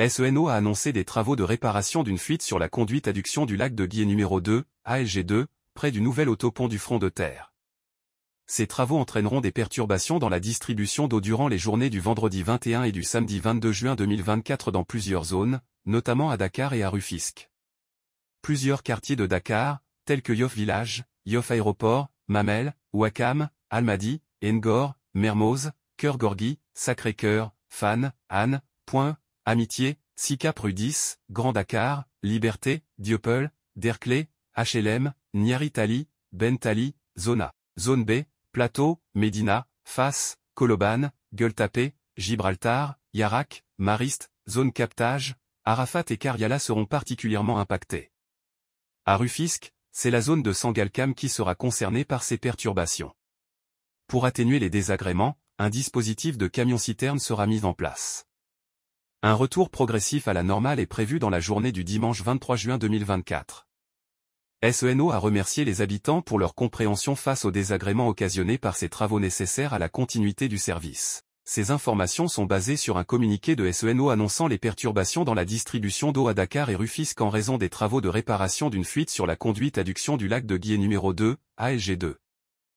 SENO a annoncé des travaux de réparation d'une fuite sur la conduite adduction du lac de Guillet numéro 2, ALG2, près du nouvel autopont du front de terre. Ces travaux entraîneront des perturbations dans la distribution d'eau durant les journées du vendredi 21 et du samedi 22 juin 2024 dans plusieurs zones, notamment à Dakar et à Rufisque. Plusieurs quartiers de Dakar, tels que Yoff Village, Yoff Aéroport, Mamel, Wakam, Almadi, Engor, Mermoz, Cœur Sacré-Cœur, Fan, Anne, Point, Amitié, Sika Prudis, Grand Dakar, Liberté, Diopel, Derclé, HLM, Niaritali, Bentali, Zona. Zone B, Plateau, Médina, Fas, Colobane, Gultape, Gibraltar, Yarak, Mariste, Zone Captage, Arafat et Karyala seront particulièrement impactés. À Rufisque, c'est la zone de Sangalkam qui sera concernée par ces perturbations. Pour atténuer les désagréments, un dispositif de camion-citerne sera mis en place. Un retour progressif à la normale est prévu dans la journée du dimanche 23 juin 2024. SENO a remercié les habitants pour leur compréhension face aux désagréments occasionnés par ces travaux nécessaires à la continuité du service. Ces informations sont basées sur un communiqué de SENO annonçant les perturbations dans la distribution d'eau à Dakar et Rufisque en raison des travaux de réparation d'une fuite sur la conduite adduction du lac de Guillet numéro 2, ALG2.